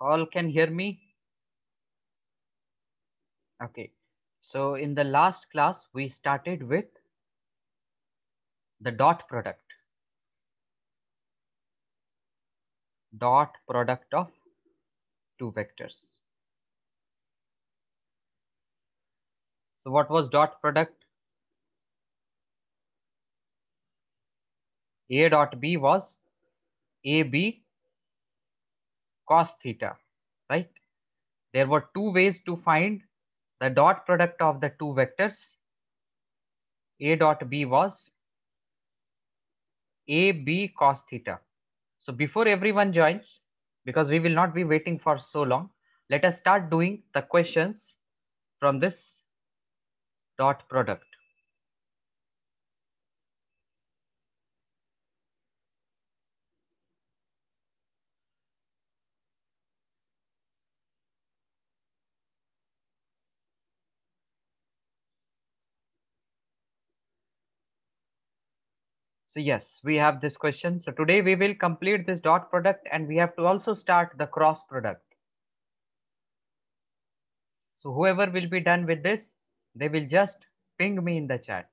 all can hear me? Okay, so in the last class, we started with the dot product. Dot product of two vectors. So what was dot product? A dot B was AB cos theta, right? There were two ways to find the dot product of the two vectors. A dot B was AB cos theta. So before everyone joins, because we will not be waiting for so long, let us start doing the questions from this dot product. So yes, we have this question. So today we will complete this dot product and we have to also start the cross product. So whoever will be done with this, they will just ping me in the chat.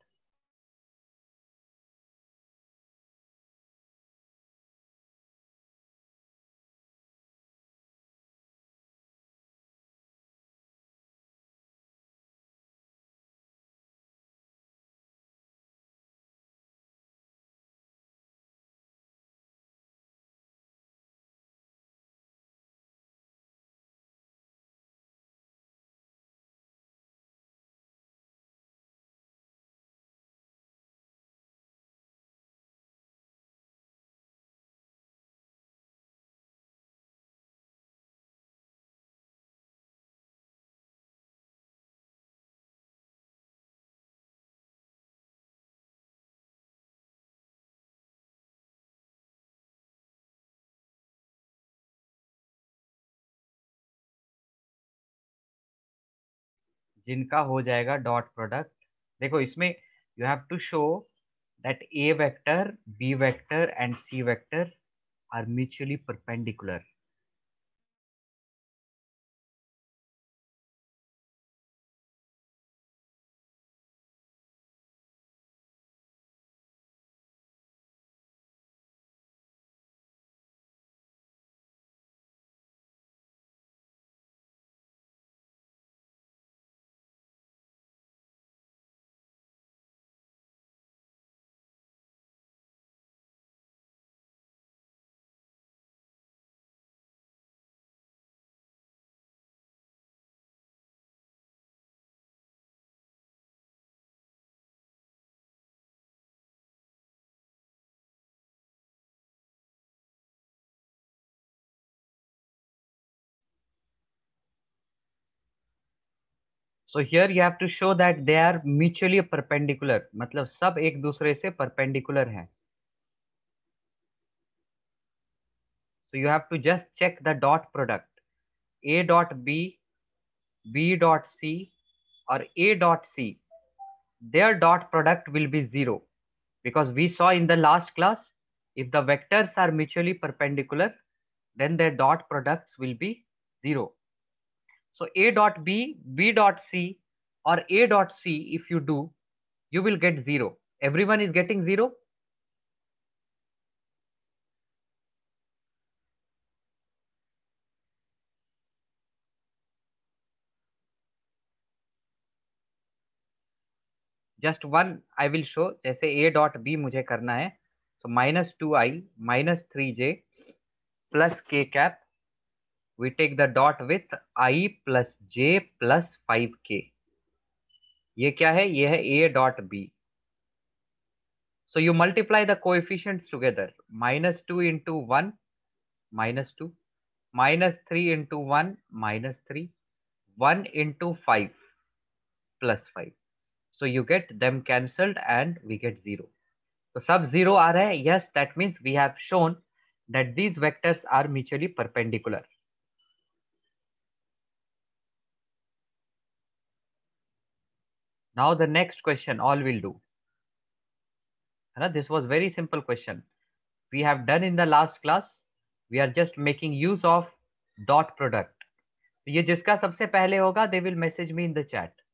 जिनका हो जाएगा dot product देखो इसमें you have to show that A vector B vector and C vector are mutually perpendicular so here you have to show that they are mutually perpendicular मतलब सब एक दूसरे से perpendicular हैं so you have to just check the dot product a dot b b dot c or a dot c their dot product will be zero because we saw in the last class if the vectors are mutually perpendicular then their dot products will be zero So A dot B, B dot C or A dot C, if you do, you will get zero. Everyone is getting zero. just one i will show jaise a dot b mujhe karna hai so minus two I minus three j plus we take the dot with i plus j plus 5k ये क्या है ये है a dot b so you multiply the coefficients together minus 2 into 1 minus 2 minus 3 into 1 minus 3 1 into 5 plus 5 so you get them cancelled and we get 0 so sub 0 are yes that means we have shown that these vectors are mutually perpendicular now the next question all will do this was very simple question we have done in the last class we are just making use of dot product ye jiska sabse pehle hoga they will message me in the chat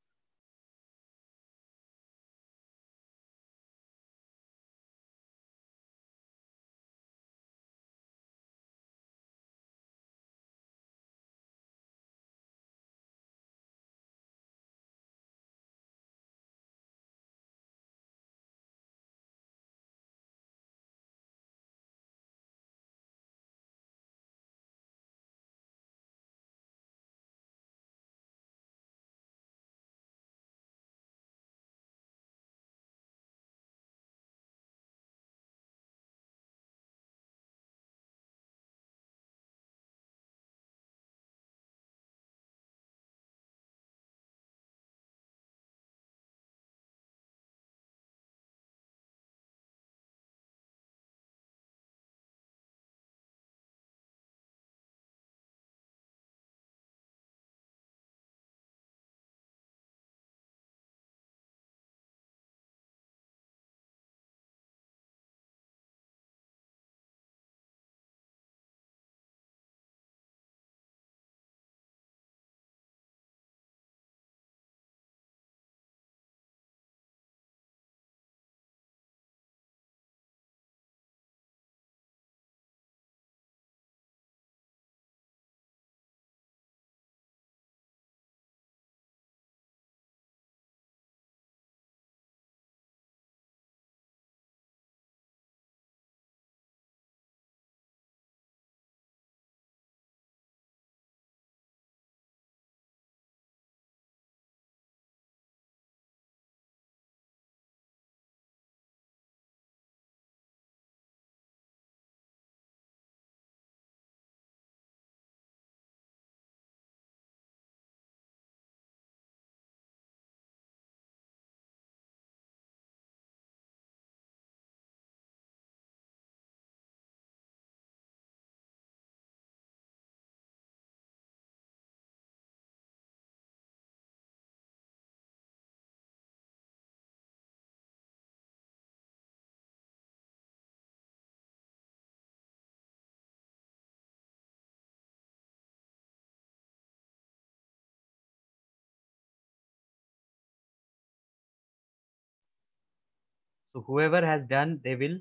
So whoever has done, they will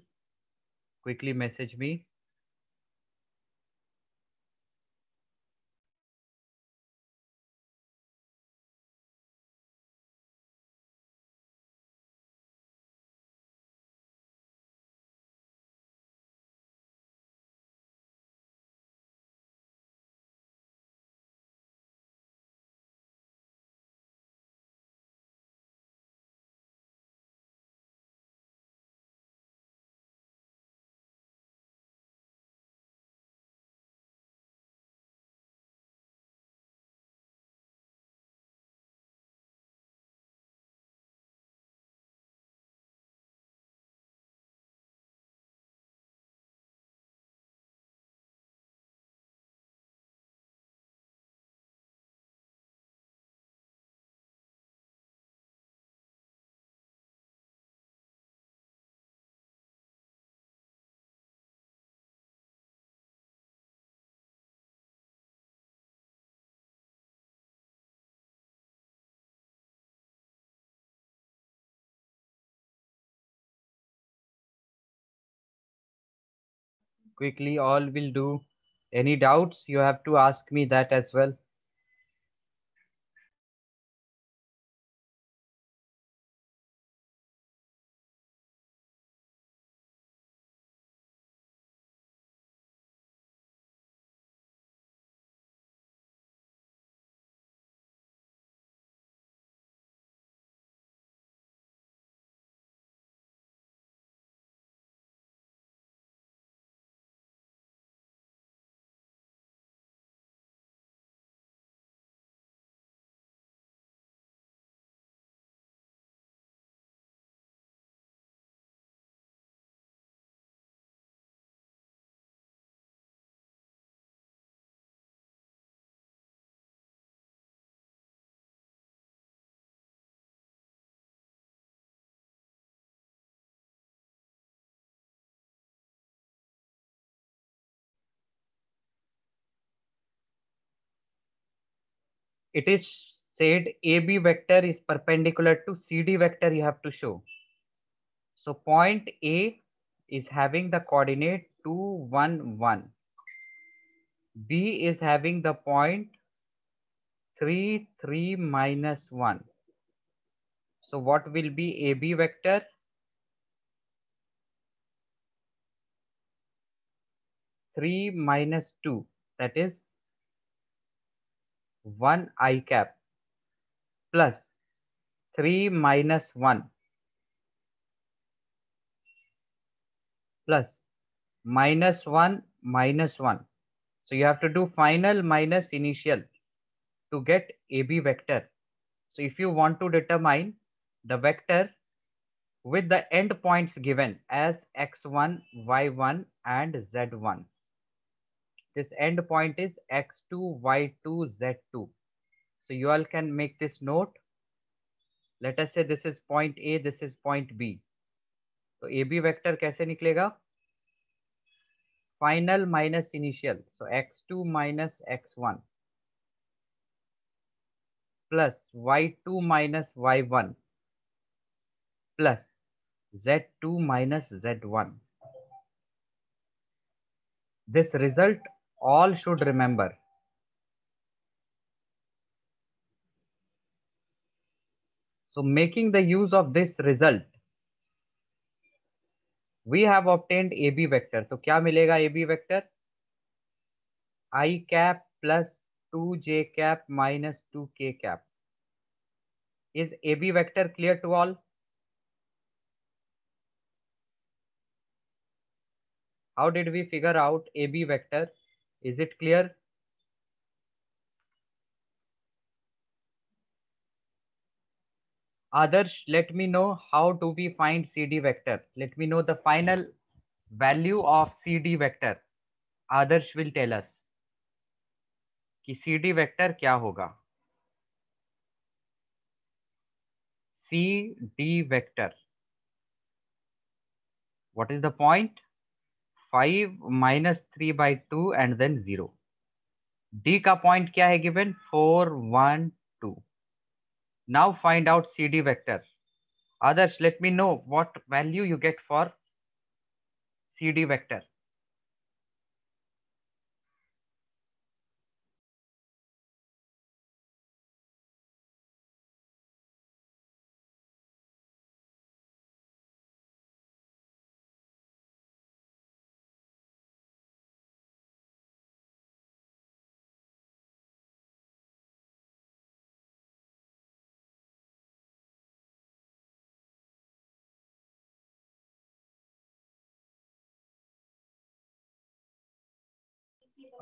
quickly message me quickly all will do any doubts you have to ask me that as well it is said AB vector is perpendicular to CD vector you have to show. So point A is having the coordinate 2, 1, 1. B is having the point 3, 3, minus 1. So what will be AB vector? Three minus two, that is 1 i cap plus 3 minus 1 plus minus 1 minus 1. So you have to do final minus initial to get AB vector. So if you want to determine the vector with the endpoints given as x1, y1 and z1 this end point is x2, y2, z2. So you all can make this note. Let us say this is point A, this is point B. So AB vector kaise niklega? Final minus initial. So x2 minus x1 plus y2 minus y1 plus z2 minus z1. This result all should remember. So making the use of this result, we have obtained AB vector. So क्या मिलेगा AB vector? I cap plus 2J cap minus 2K cap. Is AB vector clear to all? How did we figure out AB vector? is it clear others let me know how do we find cd vector let me know the final value of cd vector others will tell us कि सी D vector क्या होगा C D vector what is the point 5 minus 3 by 2 and then 0. D का point given? है 4, 1, 2. Now find out CD vector. Others, let me know what value you get for CD vector.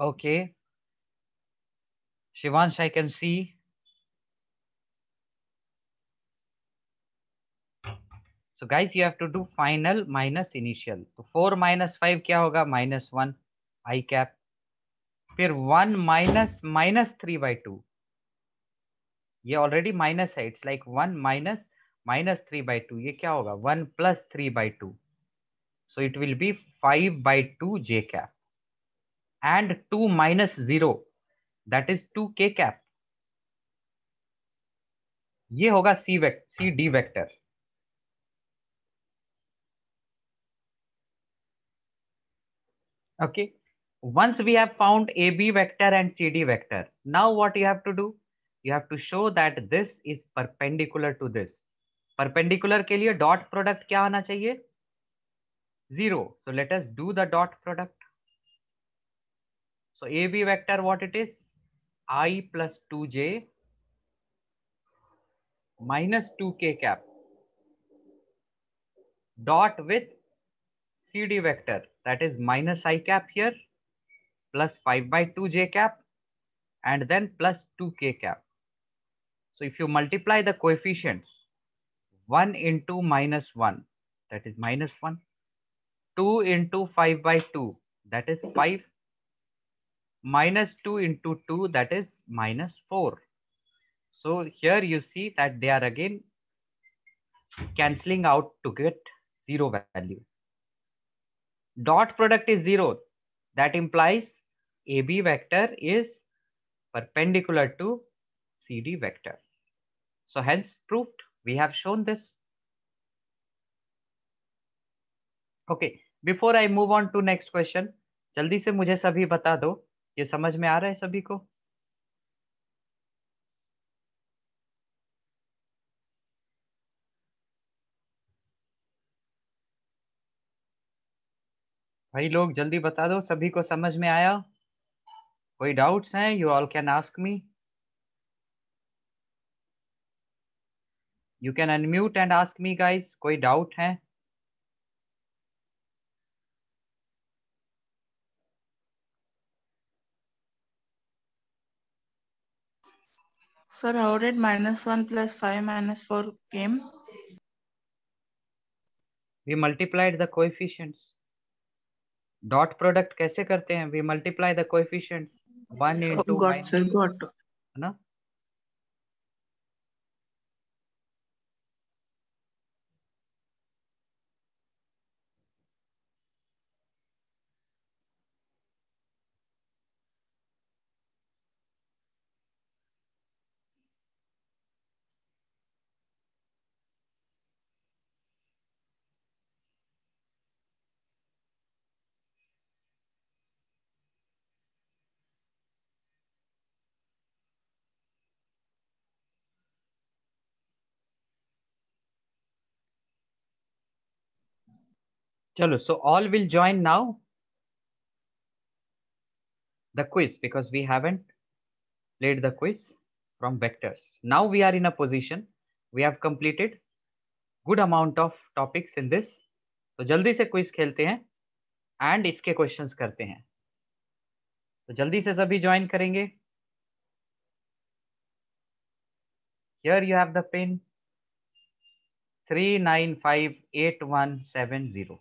Okay. Shivansh, I can see. So guys, you have to do final minus initial. तो four minus five क्या होगा minus one i cap फिर one minus minus three by two ये already minus है it's like one minus minus three by two ये क्या होगा one plus three by two so it will be five by two j cap and 2 minus 0 that is 2k cap ये होगा c vector c d vector. okay once we have found ab vector and cd vector now what you have to do you have to show that this is perpendicular to this perpendicular के लिए dot product क्या आना चाहिए zero so let us do the dot product so AB vector, what it is? I plus 2J minus 2K cap dot with CD vector that is minus I cap here plus 5 by 2J cap and then plus 2K cap. So if you multiply the coefficients 1 into minus 1 that is minus 1 2 into 5 by 2 that is 5 minus 2 into 2 that is minus 4. So here you see that they are again cancelling out to get 0 value. Dot product is 0. That implies AB vector is perpendicular to CD vector. So hence proved, we have shown this. Okay, before I move on to next question, जल्दी से मुझे सभी ये समझ में आ रहा है सभी को भाई लोग जल्दी बता दो सभी को समझ में आया कोई डाउट्स हैं you all can ask me you can unmute and ask me guys कोई डाउट है Sir, how did minus one plus five minus four came? We multiplied the coefficients. Dot product कैसे करते हैं? We multiply the coefficients. One into. Oh, got, minus, sir, got. ना? चलो so all will join now the quiz because we haven't played the quiz from vectors now we are in a position we have completed good amount of topics in this तो जल्दी से quiz खेलते हैं and इसके question करते हैं तो जल्दी से सभी ज्वाइन करेंगे here you have the pin three nine five eight one seven zero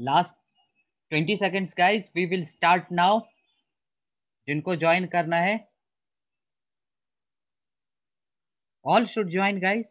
last twenty seconds guys we will start now जिनको ज्वाइन करना है all should join guys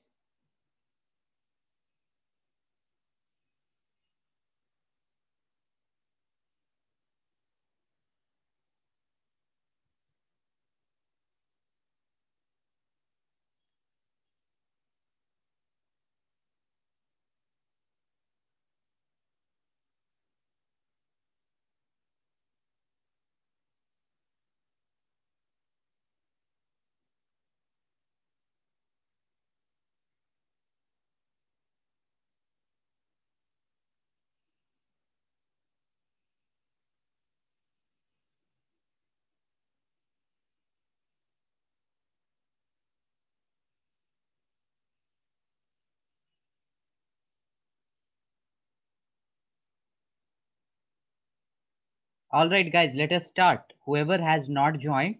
All right, guys, let us start. Whoever has not joined,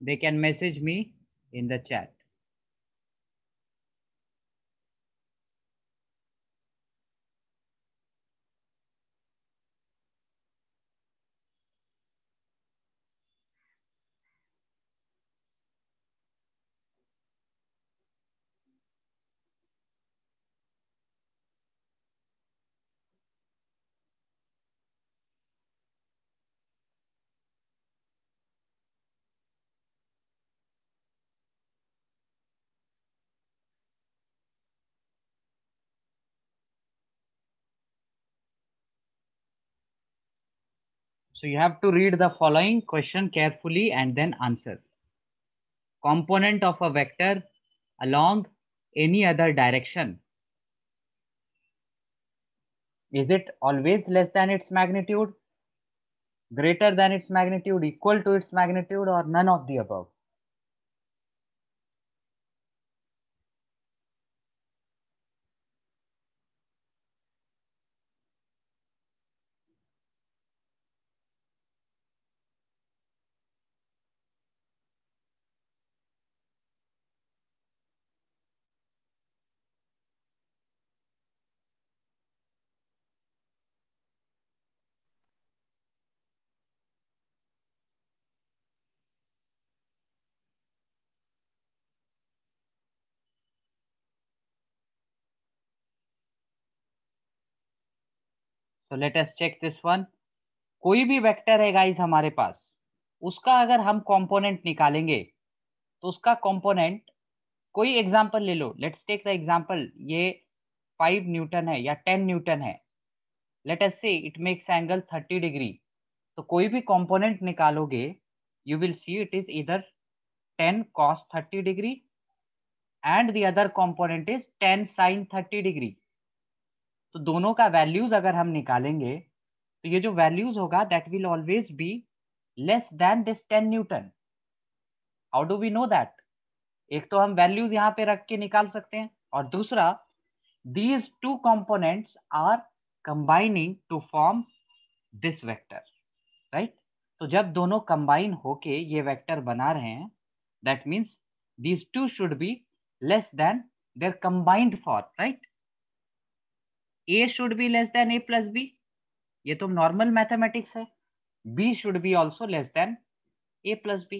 they can message me in the chat. So you have to read the following question carefully and then answer. Component of a vector along any other direction. Is it always less than its magnitude, greater than its magnitude, equal to its magnitude or none of the above? So let us check this one कोई भी vector है guys हमारे पास उसका अगर हम component निकालेंगे तो उसका कंपोनेंट कोई एग्जांपल ले लो लेट्स टेक द एग्जांपल ये फाइव न्यूटन है या टेन न्यूटन है let us say it makes angle thirty degree तो कोई भी कंपोनेंट निकालोगे you will see it is इधर ten cos thirty degree and the other component is 10 sin 30 degree तो दोनों का वैल्यूज अगर हम निकालेंगे तो ये जो वैल्यूज होगा that will always be less than this ten newton how do we know that एक तो हम वैल्यूज यहाँ पे रख के निकाल सकते हैं और दूसरा these two components are combining to form this vector right तो जब दोनों कंबाइन होके ये वैक्टर बना रहे हैं that means these two should be less than their combined for right A should be less than A plus B ये तो नॉर्मल मैथमेटिक्स है B should be also less than A plus B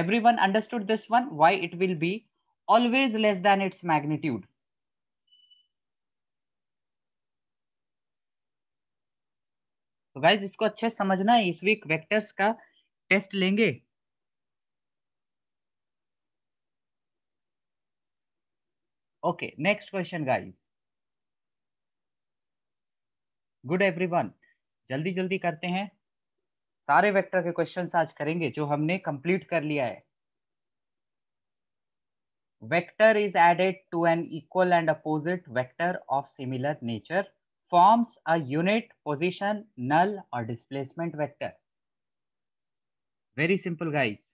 everyone understood this one why it will be always less than its magnitude तो guys इसको अच्छे समझना है इस week vectors का टेस्ट लेंगे okay next question guys good everyone जल्दी जल्दी करते हैं सारे वेक्टर के क्वेश्चंस आज करेंगे जो हमने कंप्लीट कर लिया है vector is added to an equal and opposite vector of similar nature forms a unit position null और displacement vector very simple guys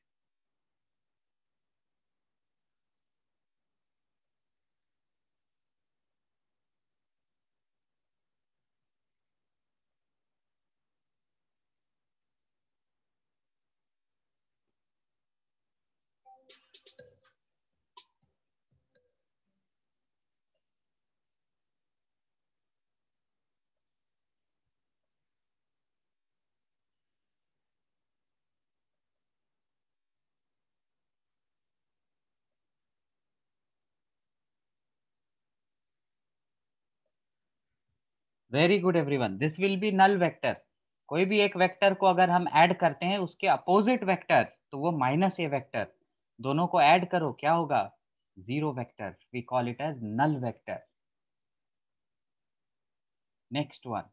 very good every everyone this will be null vector कोई भी एक vector को अगर हम add करते हैं उसके अपोजिट वैक्टर तो वो माइनस ए वैक्टर दोनों को ऐड करो क्या होगा zero vector we call it as null vector next one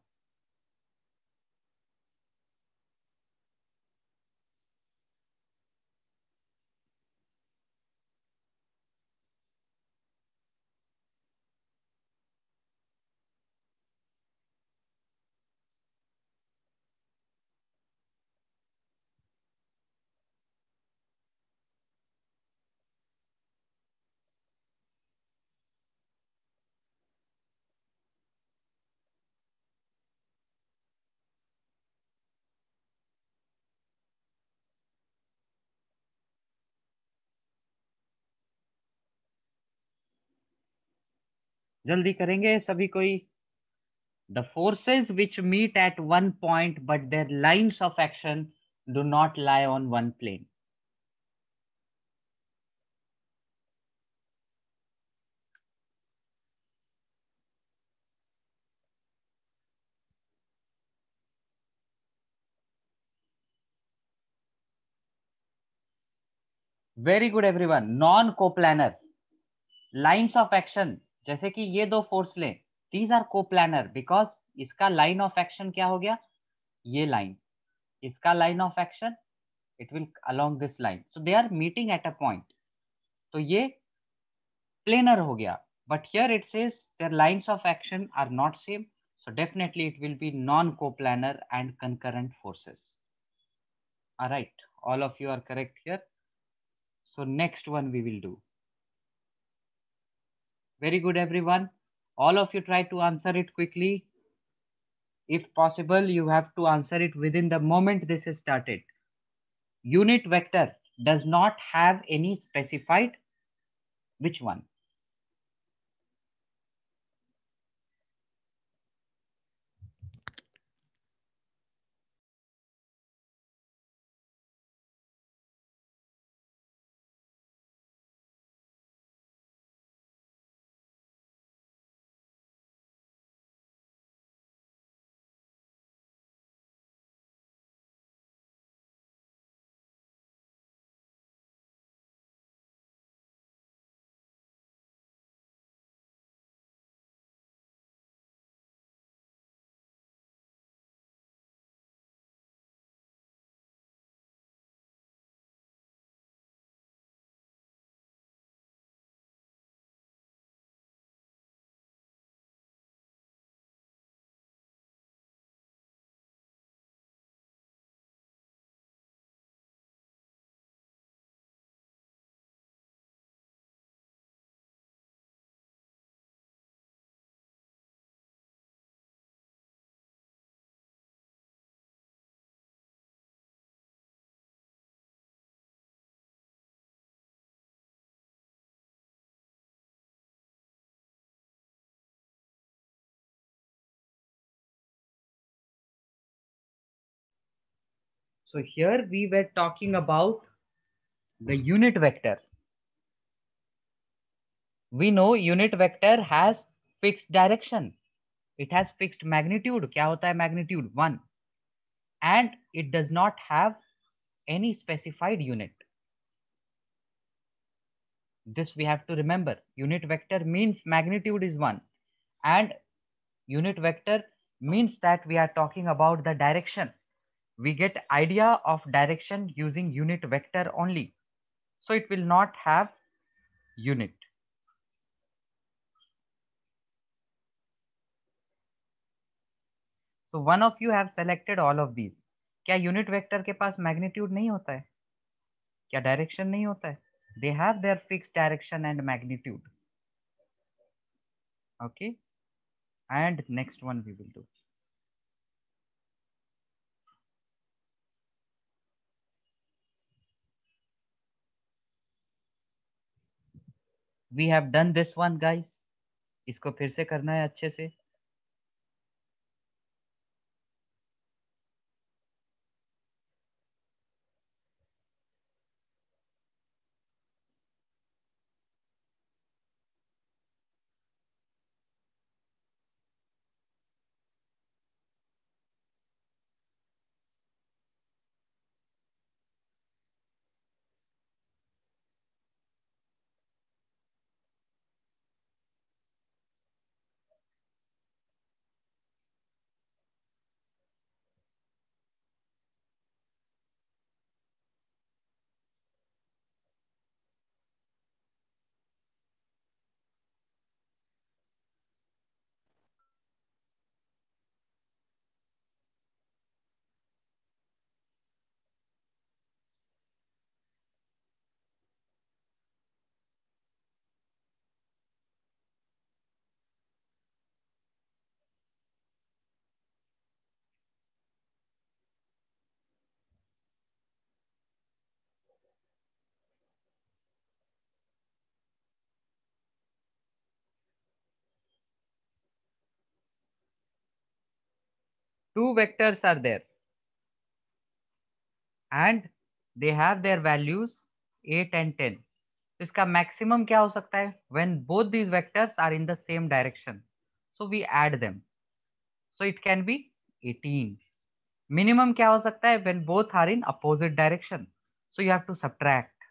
जल्दी करेंगे सभी कोई the forces which meet at one point but their lines of action do not lie on one plane very everyone non coplanar lines of action जैसे कि ये दो force लें these are coplanar because इसका line of action क्या हो गया ये लाइन इसका line of action it will along this line so they are meeting at a point तो ये प्लेनर हो गया but here it says their lines of action are not same so definitely it will be non coplanar and concurrent forces all right all of you are correct here so next one we will do Very good, everyone. All of you try to answer it quickly. If possible, you have to answer it within the moment this is started. Unit vector does not have any specified, which one? So here we were talking about the hmm. unit vector. We know unit vector has fixed direction. It has fixed magnitude. Kya hota hai magnitude? 1. And it does not have any specified unit. This we have to remember. Unit vector means magnitude is 1. And unit vector means that we are talking about the direction we get idea of direction using unit vector only. So it will not have unit. So one of you have selected all of these. क्या unit vector के पास magnitude नहीं होता है क्या direction नहीं होता They have their fixed direction and magnitude. okay and next one we will do we have done this one guys इसको फिर से करना है अच्छे से two vectors are there and they have their values 8 and 10 तो इसका मैक्सिमम क्या हो सकता है when both these vectors are in the same direction so we add them so it can be 18 minimum क्या हो सकता है when both are in opposite direction so you have to subtract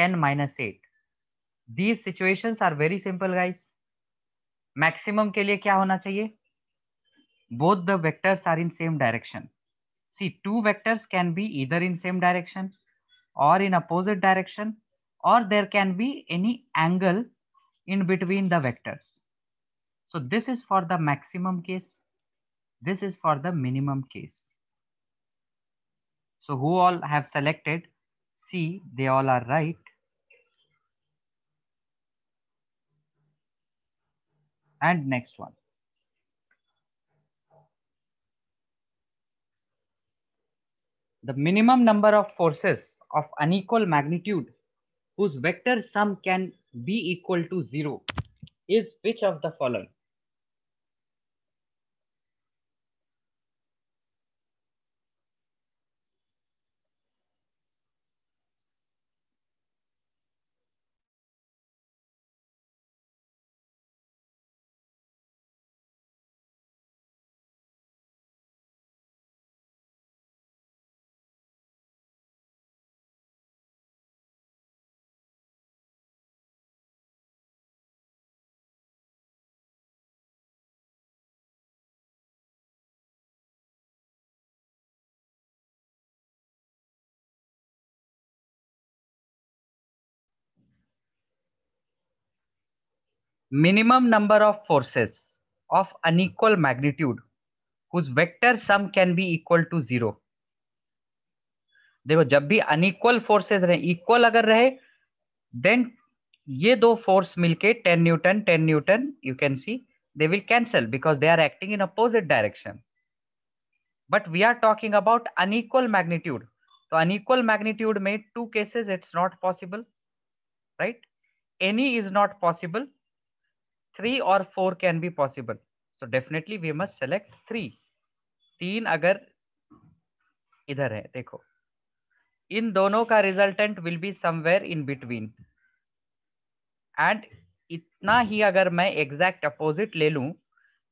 10 minus 8 these situations are very simple guys maximum के लिए क्या होना चाहिए both the vectors are in same direction. See, two vectors can be either in same direction or in opposite direction or there can be any angle in between the vectors. So this is for the maximum case. This is for the minimum case. So who all have selected See, they all are right. And next one. the minimum number of forces of unequal magnitude whose vector sum can be equal to zero is which of the following? minimum number of forces of unequal magnitude whose vector sum can be equal to zero देखो जब भी unequal forces रहे equal अगर रहे then ये दो force मिलके 10 newton 10 newton you can see they will cancel because they are acting in opposite direction but we are talking about unequal magnitude तो अनइक्वल मैग्नीट्यूड में two cases it's not possible right any is not possible three और four can be possible so definitely we must select three तीन अगर इधर है देखो इन दोनों का resultant will be somewhere in between and इतना ही अगर मैं एग्जैक्ट अपोजिट ले लूं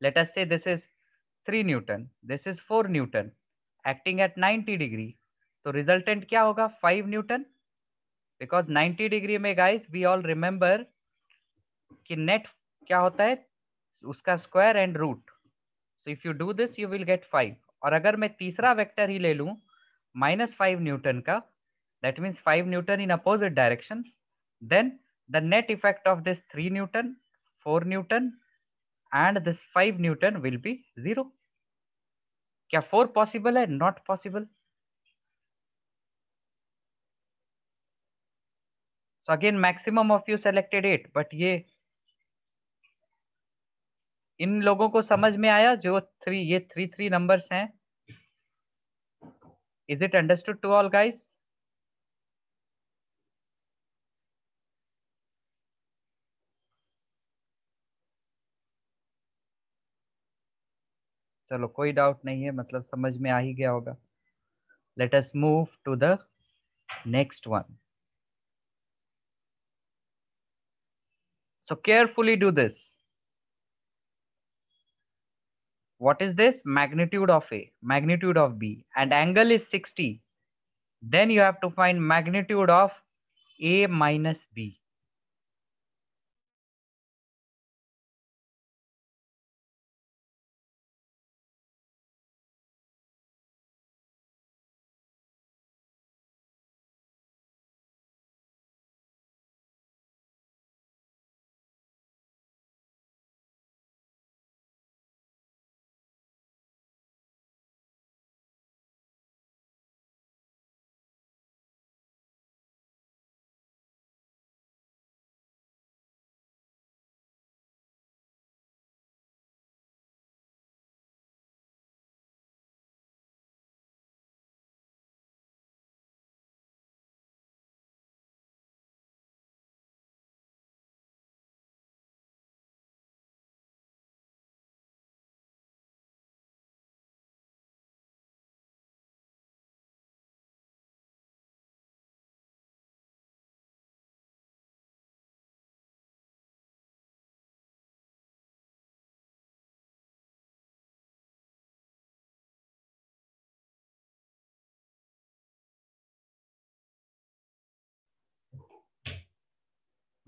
let us say this is three newton this is four newton acting at 90 degree तो रिजल्टेंट क्या होगा फाइव न्यूटन बिकॉज 90 डिग्री में गाइस वी ऑल रिमेंबर कि नेट क्या होता है उसका square and root so if you do this you will get five और अगर मैं तीसरा वेक्टर ही ले लू माइनस फाइव न्यूटन का that means five newton in opposite direction then the net effect of this three newton four newton and this five newton will be zero क्या four possible है not possible so again maximum of you selected eight but ये इन लोगों को समझ में आया जो थ्री ये थ्री थ्री नंबर्स हैं is it understood to all guys चलो कोई डाउट नहीं है मतलब समझ में आ ही गया होगा let us move to the next one so carefully do this what is this magnitude of a magnitude of b and angle is 60 then you have to find magnitude of a minus b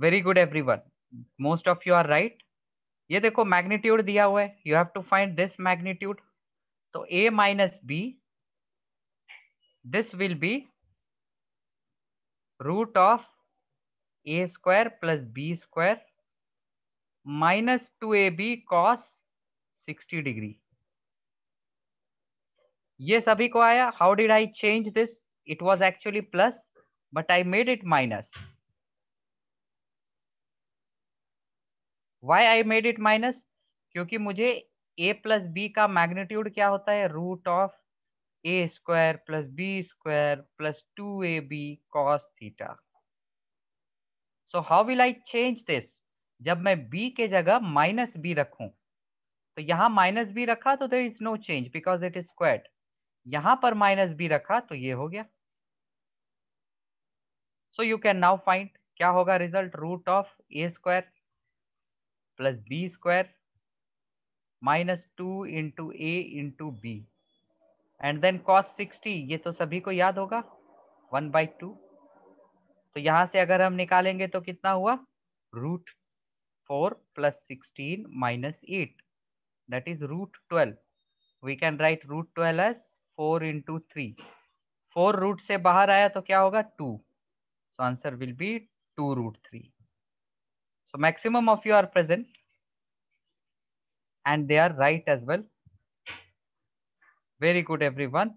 very good every one most of you are right ये देखो magnitude दिया हुआ है you have to find this magnitude तो A minus B this will be root of A square plus B square minus two A B cos sixty degree ये सभी को आया how did I change this it was actually plus but I made it minus why I made it minus क्योंकि मुझे A plus B का magnitude क्या होता है root of A square plus B square plus two A B cos theta so how will I change this जब मैं B के जगह माइनस बी रखूं तो यहाँ माइनस बी रखा तो there is no change because it is squared यहां पर माइनस बी रखा तो ये हो गया so you can now find क्या होगा result root of A square plus B square minus two into A into B and then cos sixty ये तो सभी को याद होगा वन बाई टू तो यहाँ से अगर हम निकालेंगे तो कितना हुआ root four plus sixteen minus eight that is root twelve we can write root twelve as four into three four root से बाहर आया तो क्या होगा two so answer will be two root three So maximum of you are present and they are right as well. Very good, everyone.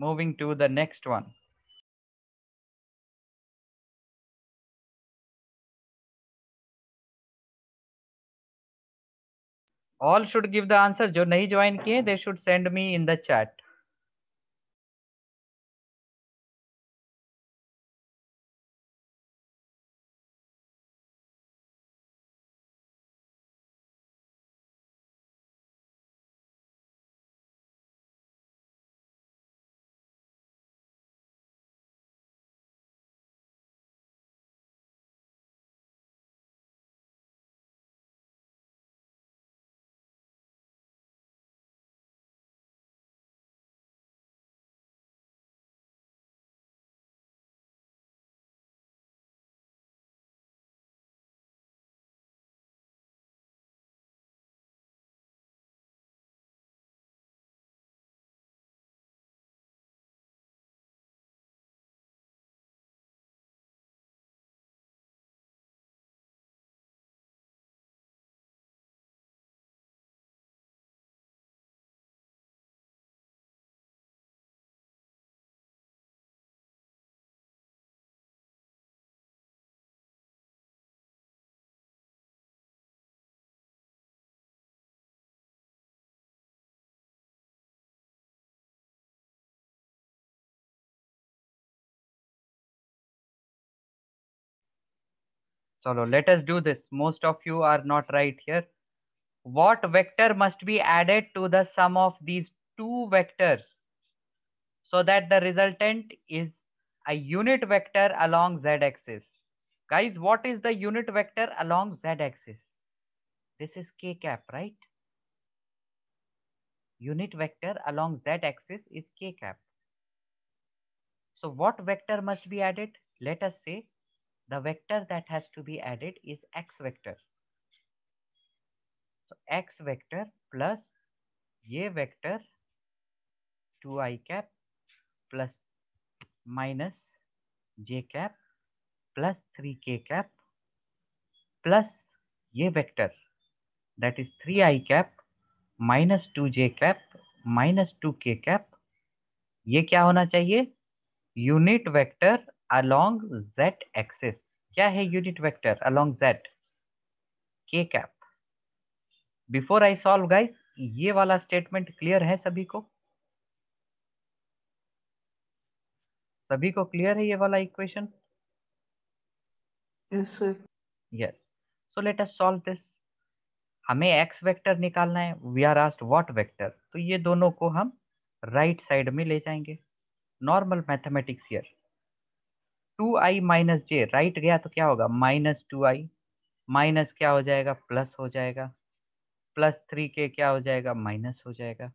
Moving to the next one. All should give the answer. Jo nahi join kiye, they should send me in the chat. So let us do this. Most of you are not right here. What vector must be added to the sum of these two vectors so that the resultant is a unit vector along z-axis. Guys, what is the unit vector along z-axis? This is k cap, right? Unit vector along z-axis is k cap. So what vector must be added? Let us say the vector that has to be added is x vector so x vector plus ये vector 2i cap plus minus j cap plus 3k cap plus ये vector that is 3i cap minus 2j cap minus 2k cap ये क्या होना चाहिए unit vector along z axis क्या है unit vector along z k cap before I solve guys ये वाला statement clear है सभी को सभी को क्लियर है ये वाला equation yes so let us solve this हमें एक्स वेक्टर निकालना है we are asked what vector तो ये दोनों को हम राइट right साइड में ले जाएंगे normal mathematics here two I minus J right गया तो क्या होगा माइनस टू आई माइनस क्या हो जाएगा प्लस हो जाएगा प्लस थ्री के क्या हो जाएगा माइनस हो जाएगा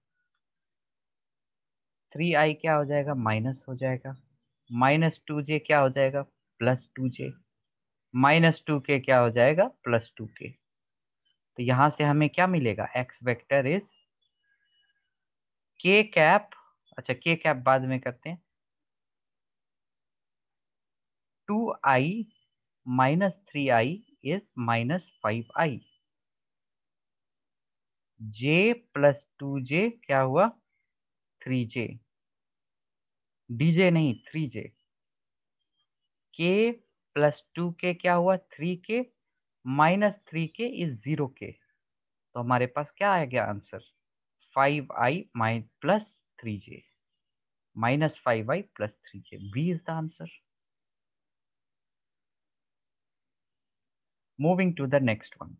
थ्री आई क्या हो जाएगा माइनस हो जाएगा माइनस टू जे क्या हो जाएगा plus two J minus two K क्या हो जाएगा प्लस टू के तो यहां से हमें क्या मिलेगा X vector is K cap अच्छा के कैप बाद में करते हैं two I minus three I is minus five I J plus two J क्या हुआ थ्री जे डी जे नहीं थ्री जे के प्लस टू के क्या हुआ three K minus three K is zero K तो हमारे पास क्या आ गया answer five I minus plus three J minus five I plus three J B is the answer moving to the next one.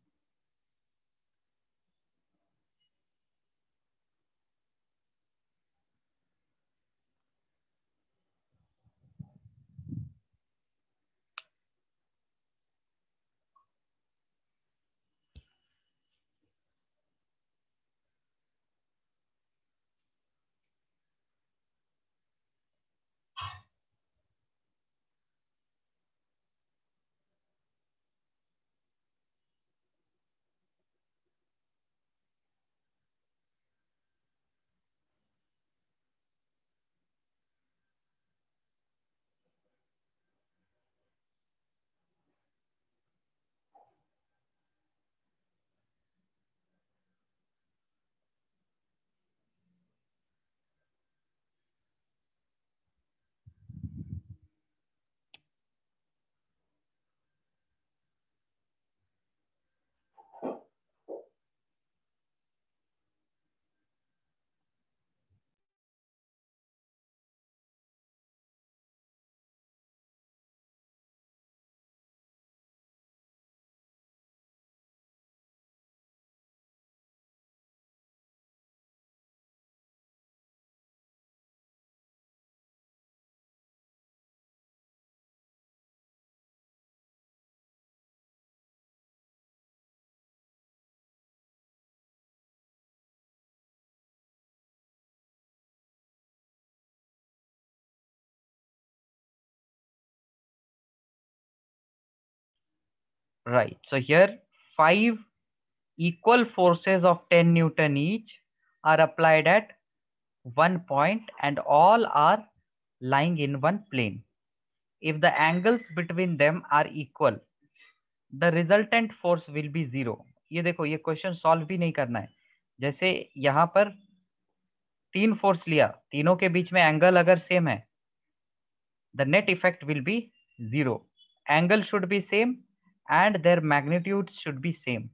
right so here five equal forces of 10 newton each are applied at one point and all are lying in one plane if the angles between them are equal the resultant force will be zero ye dekho ye question solve bhi nahi karna hai jaise yahan par teen force liya teenon ke beech mein angle agar same hai the net effect will be zero angle should be same and their magnitude should be same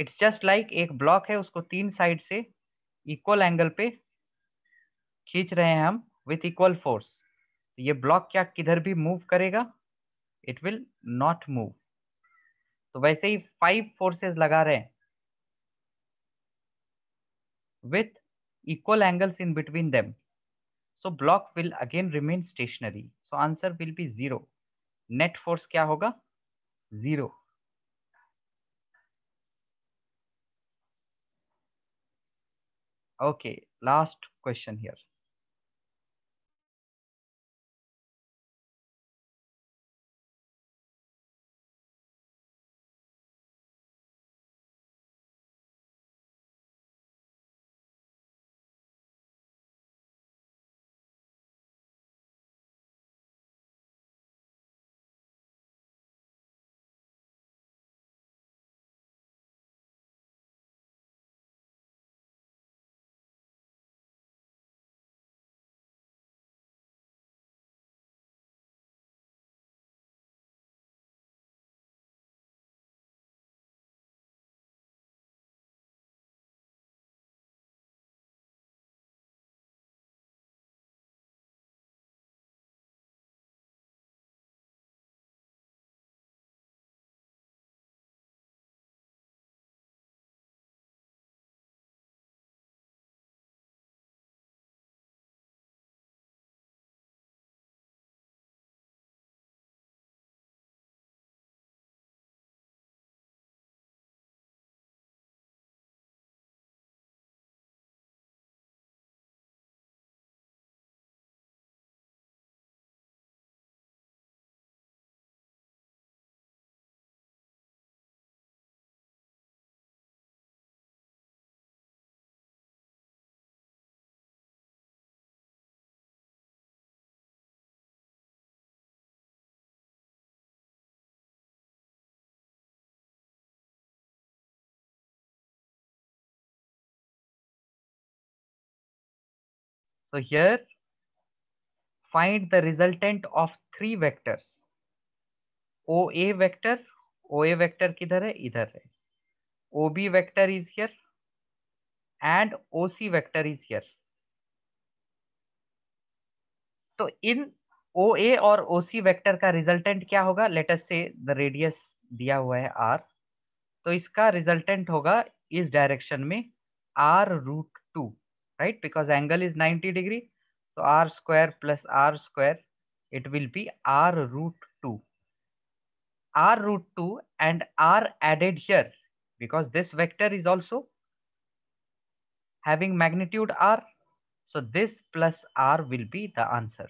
it's just like एक block है उसको तीन side से equal angle पे खींच रहे हैं हम विथ इक्वल फोर्स ये ब्लॉक क्या किधर भी मूव करेगा इट विल नॉट मूव तो वैसे ही फाइव फोर्सेस लगा रहे हैं with equal angles in between them so block will again remain stationary so answer will be zero net force क्या होगा 0. Okay, last question here. So here, find the resultant of three vectors. OA vector, OA vector kidhar hai idhar hai OB vector is here, and OC vector is here. so in OA or OC vector ka resultant kya hoga let us say the radius diya hua hai R तो इसका resultant होगा इस direction में R root two right? Because angle is 90 degree. So r square plus r square, it will be r root 2. r root 2 and r added here because this vector is also having magnitude r. So this plus r will be the answer.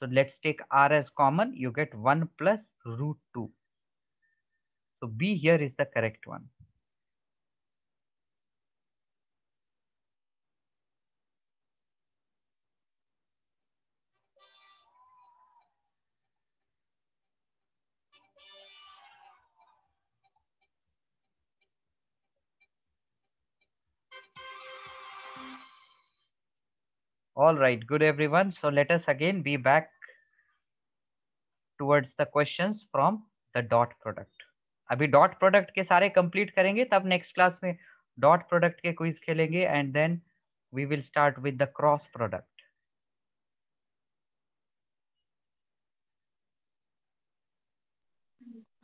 So let's take r as common. You get 1 plus root 2. So b here is the correct one. All right, good everyone. So let us again be back towards the questions from the dot product. Abhi dot product ke sare complete karenge. तब next class में dot product ke quiz khelenge, and then we will start with the cross product.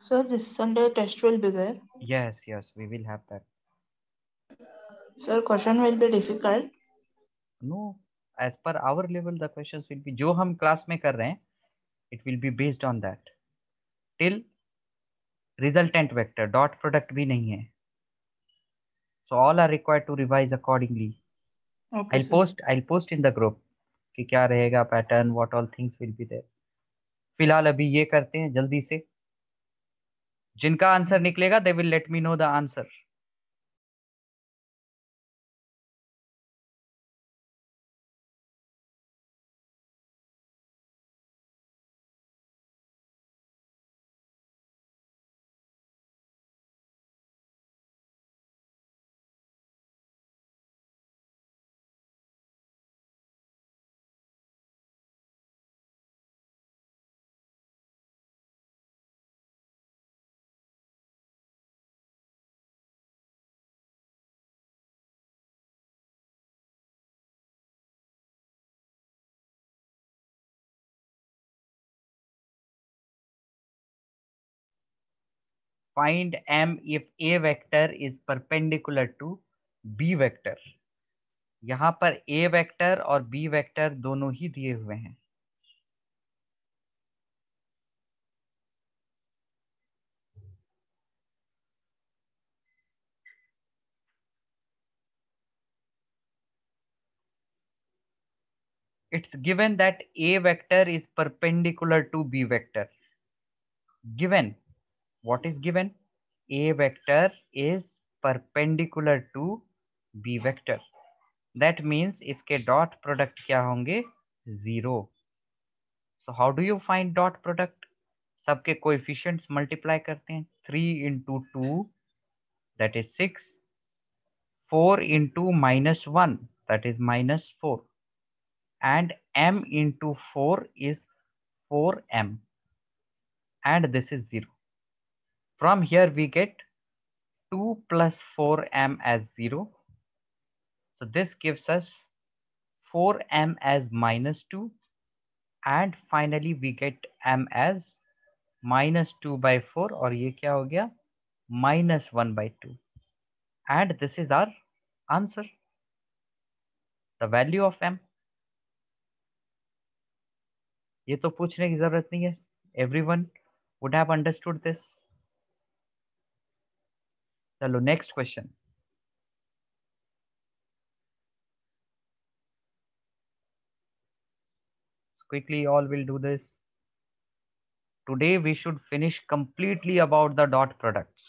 Sir, this Sunday test will be there. Yes, yes, we will have that. Sir, question will be difficult. No, as per our level the question जो हम class में कर रहे हैं it will be based on that till resultant vector dot product भी नहीं है so all are required to revise accordingly okay, i'll sir. post i'll post in the group कि क्या रहेगा pattern what all things will be there फिलहाल अभी ये करते हैं जल्दी से जिनका आंसर निकलेगा they will let me know the answer find m if a vector is perpendicular to b vector यहाँ पर a वेक्टर और b वेक्टर दोनों ही दिए हुए हैं it's given that a vector is perpendicular to b vector given what is given a vector is perpendicular to b vector that means iske dot product kya honge zero so how do you find dot product sabke coefficients multiply karte hain 3 into 2 that is 6 4 into minus 1 that is minus 4 and m into 4 is 4m and this is zero From here we get 2 plus 4m as 0. So this gives us 4m as minus 2. And finally we get m as minus 2 by 4 Or, ये क्या minus 1 by 2. And this is our answer. The value of m. तो पूछने की जरूरत everyone would have understood this चलो next question quickly all will do this today we should finish completely about the dot products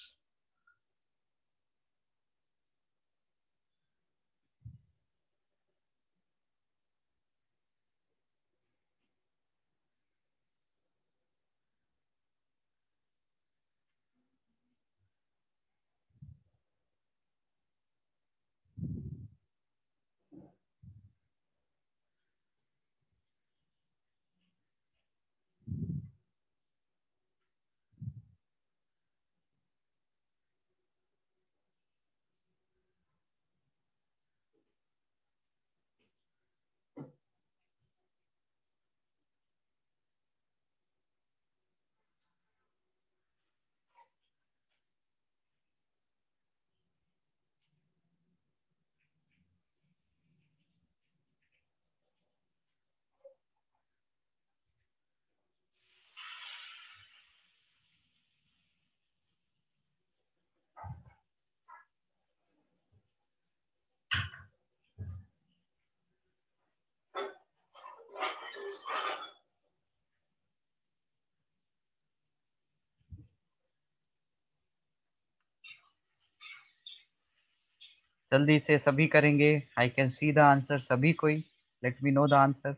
जल्दी से सभी करेंगे I can see the answer सभी कोई let me know the answer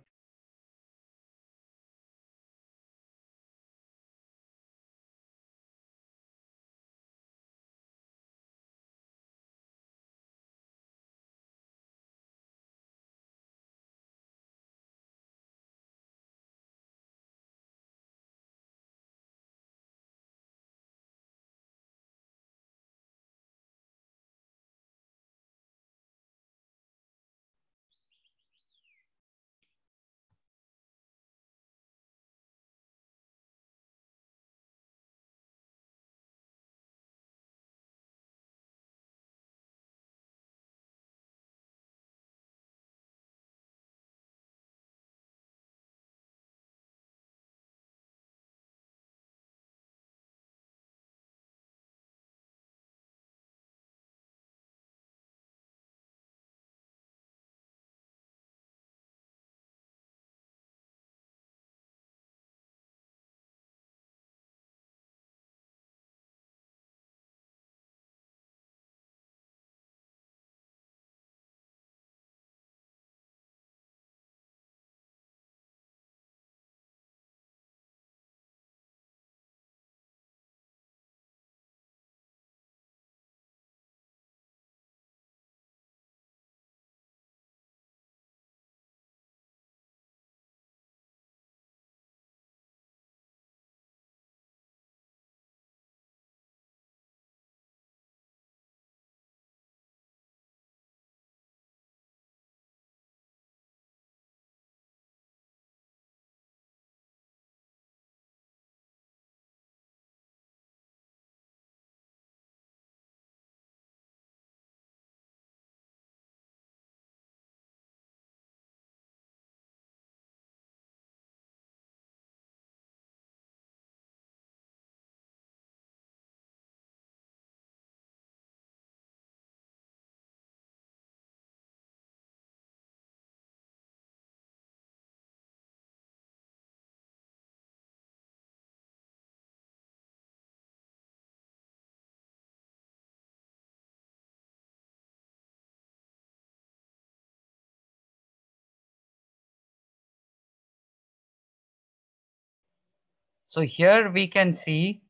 So here we can see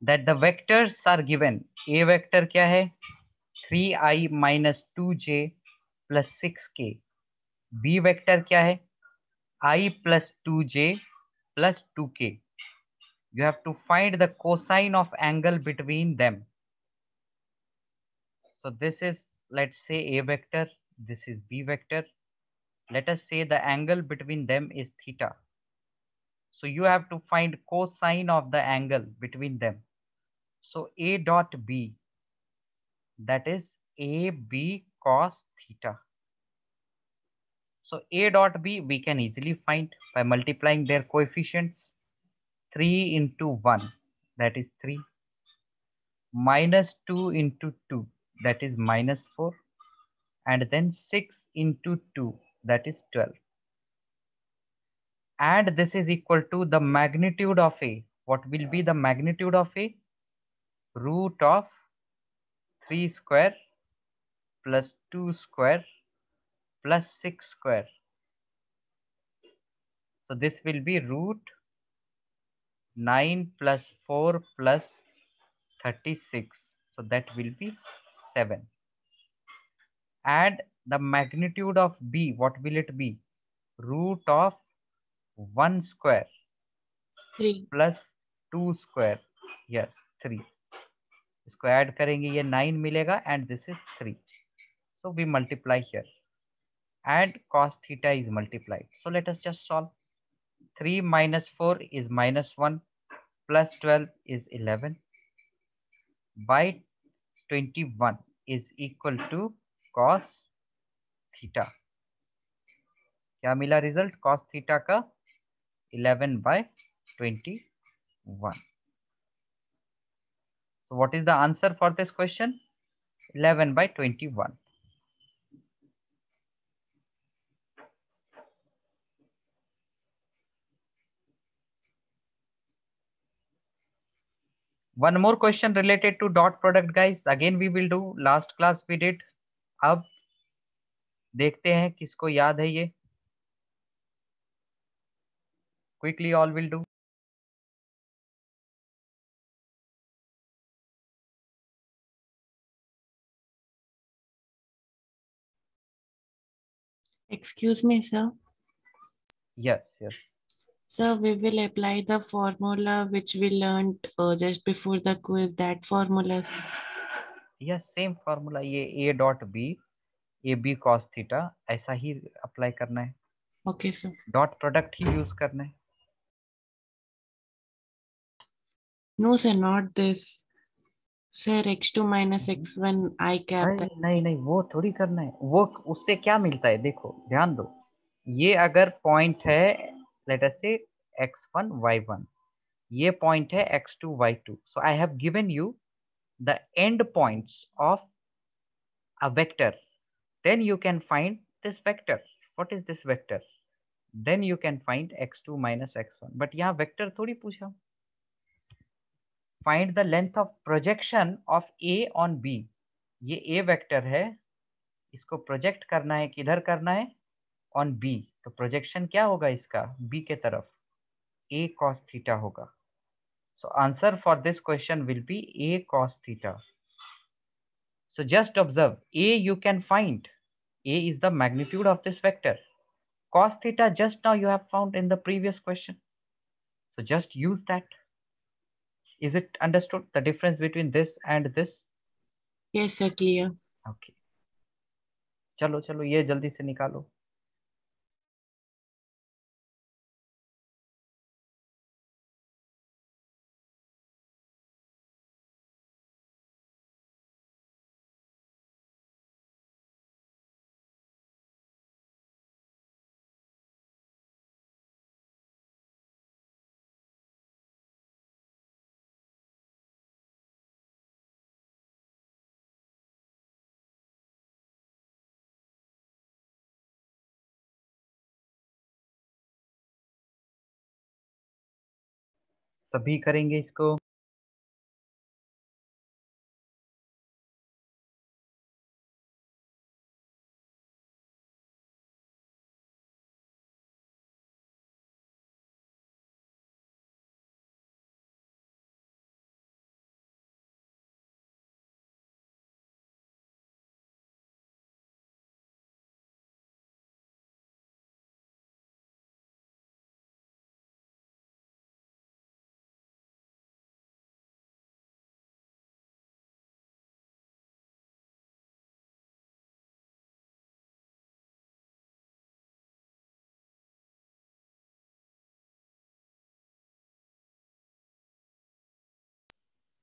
that the vectors are given. A vector kya hai? 3i minus 2j plus 6k. B vector kya hai? i plus 2j plus 2k. You have to find the cosine of angle between them. So this is, let's say A vector, this is B vector. Let us say the angle between them is theta. So you have to find cosine of the angle between them. So A dot B, that is AB cos theta. So A dot B we can easily find by multiplying their coefficients. 3 into 1, that is 3. Minus 2 into 2, that is minus 4. And then 6 into 2, that is 12 and this is equal to the magnitude of A. What will be the magnitude of A? Root of 3 square plus 2 square plus 6 square. So this will be root 9 plus 4 plus 36. So that will be 7. And the magnitude of B, what will it be? Root of one square three plus two square yes इसको add करेंगे ये nine मिलेगा and this is three so we multiply here and cos theta is multiplied so let us just solve three minus four is minus one plus twelve is eleven by twenty one is equal to cos theta क्या मिला result cos theta का 11 by 21. So what is the answer for this question? 11 by 21. One more question related to dot product guys. Again we will do last class we did. अब देखते हैं किसको याद है ये quickly all will do Excuse me, sir. Yes, yes. So we will apply the formula which we learned uh, just before the quiz, that formula. Yes, same formula, ये A dot B, A B cos theta, aisa hi apply karna hai Okay, sir. Dot product hi use karna hai no sir not this sir x2 minus x1 i cap नहीं, नहीं नहीं वो थोड़ी करना है वो उससे क्या मिलता है देखो ध्यान दो ये अगर पॉइंट है लेट अस से x1 y1 ये पॉइंट है x2 y2 so I have given you the end points of a vector then you can find this vector what is this vector then you can find x2 minus x1 but yahan vector थोड़ी पूछा find the length of projection of A on B ये A vector है इसको project करना है किधर करना है ऑन बी तो प्रोजेक्शन क्या होगा इसका बी के तरफ ए कॉस थीटा होगा so answer for this question will be A cos theta so just observe A you can find A is the magnitude of this vector cos theta just now you have found in the previous question so just use that Is it understood the difference between this and this? Yes, sir, clear. Okay. Chalo, chalo, ye jaldi se nikalo. सभी करेंगे इसको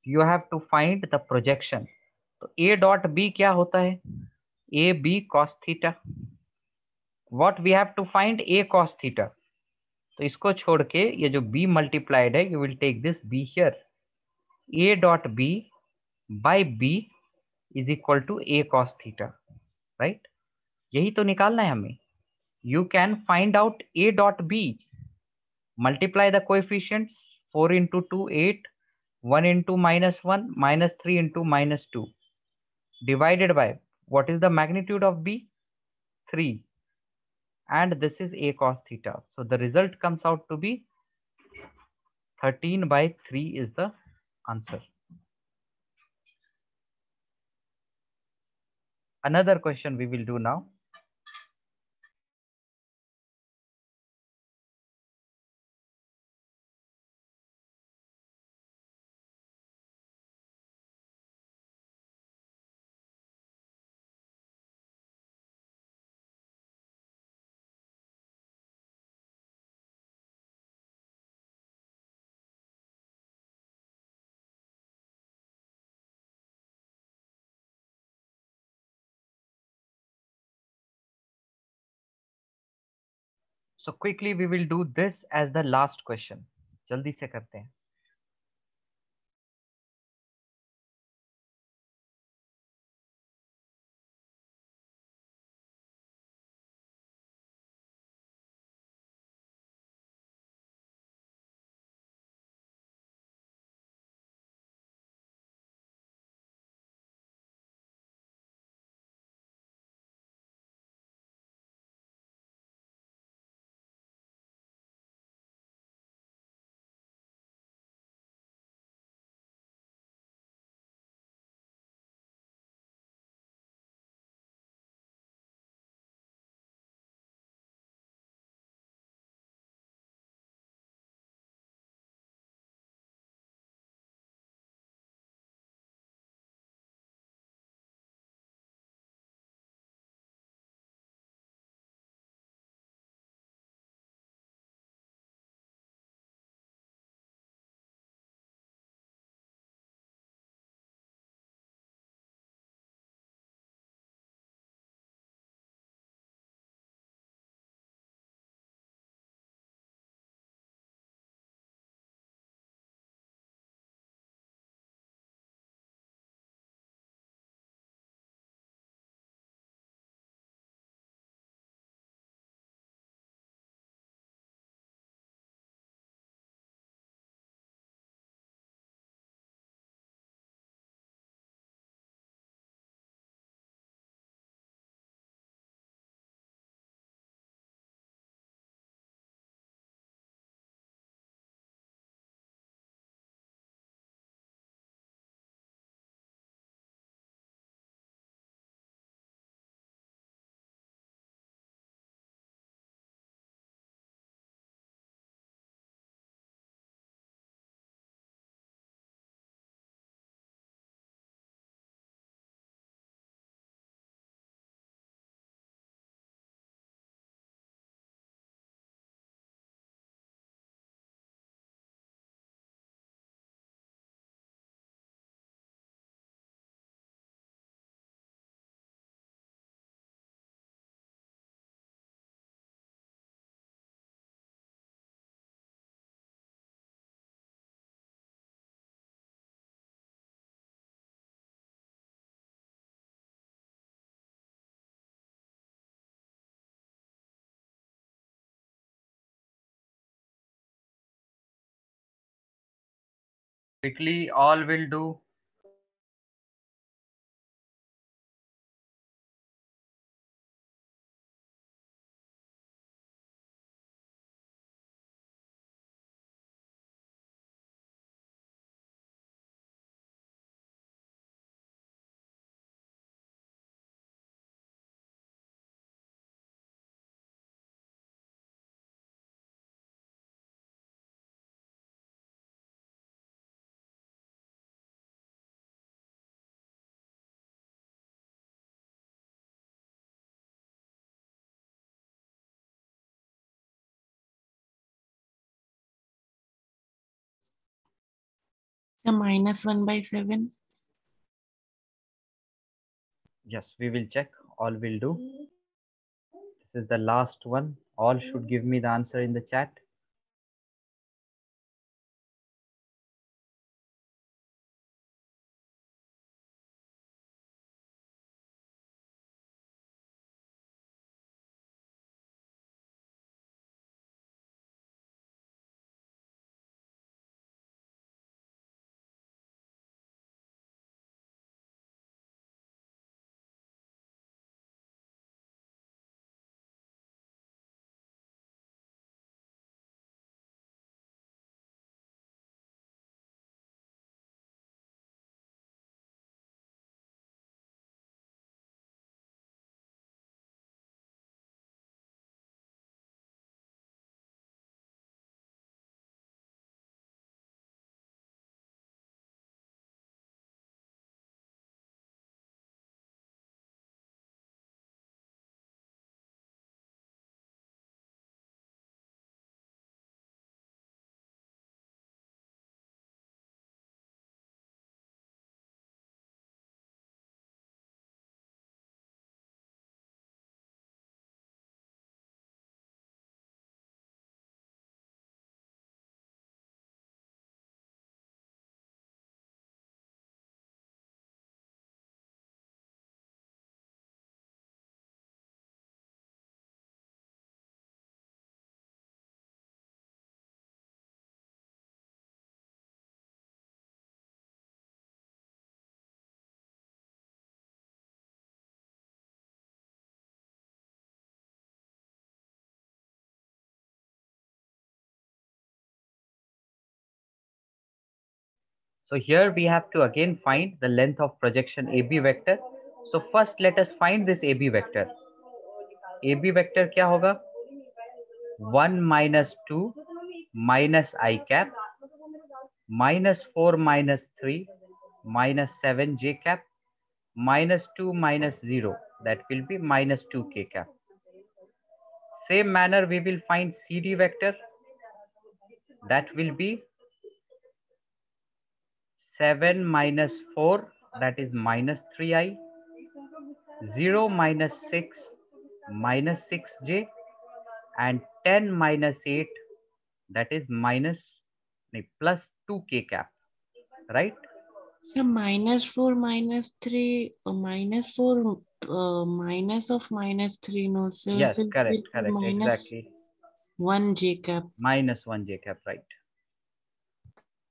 you have to find the projection तो A dot B क्या होता है A B cos theta what we have to find A cos theta तो इसको छोड़ के ये जो बी मल्टीप्लाइड है you will take this B here A dot B by B is equal to A cos theta right यही तो निकालना है हमें you can find out A dot B multiply the coefficients 4 into two eight 1 into minus 1 minus 3 into minus 2 divided by what is the magnitude of b 3 and this is a cos theta so the result comes out to be 13 by 3 is the answer another question we will do now so quickly we will do this as the last question जल्दी से करते हैं quickly all will do A minus 1 by 7. Yes, we will check. All will do. This is the last one. All should give me the answer in the chat. So here we have to again find the length of projection AB vector. So first let us find this AB vector. AB vector क्या होगा? 1 minus 2 minus i cap minus 4 minus 3 minus 7 j cap minus 2 minus 0 that will be minus 2 k cap. Same manner we will find CD vector that will be 7 minus 4, that is minus 3i. 0 minus 6, minus 6j. And 10 minus 8, that is minus, plus 2k cap, right? So minus 4, minus 3, uh, 4, uh, minus of minus 3, no. So yes, correct, correct, exactly. 1 j cap. Minus 1 j cap, right.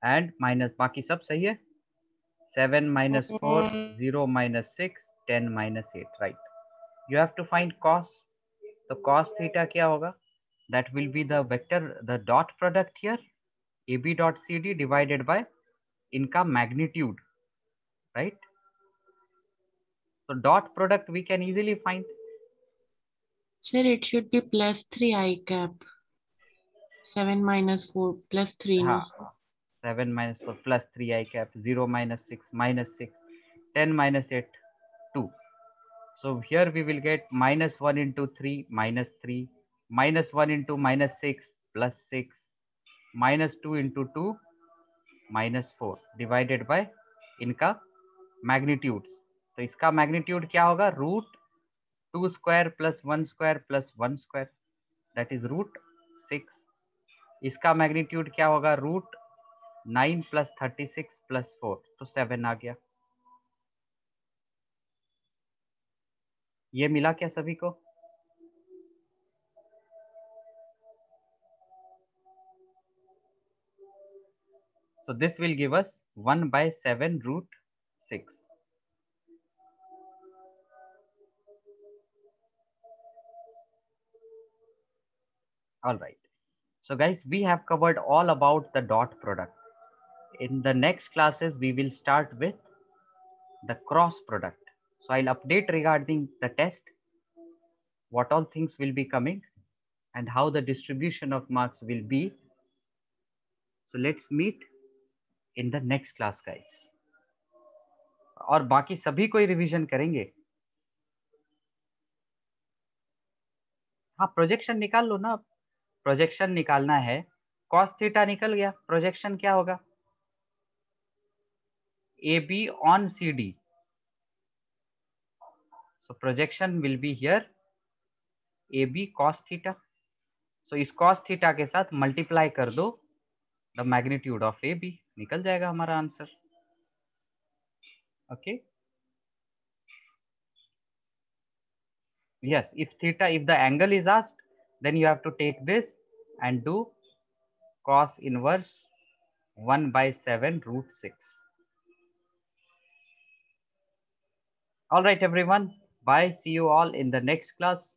And minus बाकी सब सही है seven minus four zero minus six ten minus eight right you have to find cos तो cos theta क्या होगा that will be the vector the dot product here A B dot C D divided by इनका magnitude right so dot product we can easily find sir it should be plus three I cap seven minus four plus three seven minus four plus three I cap zero minus six minus six ten minus eight two so here we will get minus one into three minus three minus one into minus six plus six minus two into two minus four divided by इनका magnitude तो इसका मैग्नीट्यूड क्या होगा root two square plus one square plus one square that is root six इसका मैग्नीट्यूड क्या होगा root nine plus thirty six plus four तो सेवन आ गया ये मिला क्या सभी को so this will give us one by seven root six all right so guys we have covered all about the dot product in the next classes we will start with the cross product so i'll update regarding the test what all things will be coming and how the distribution of marks will be so let's meet in the next class guys और बाकी सभी कोई revision करेंगे हाँ projection निकाल लो ना projection निकालना है कॉस थीटा निकल गया प्रोजेक्शन क्या होगा A B on C D so projection will be here A B cos theta सो इस कॉस्ट थीटा के साथ मल्टीप्लाई कर दो the magnitude of A B निकल जाएगा हमारा आंसर okay yes if theta if the angle is asked then you have to take this and do cos inverse 1 by 7 root 6 All right, everyone. Bye. See you all in the next class.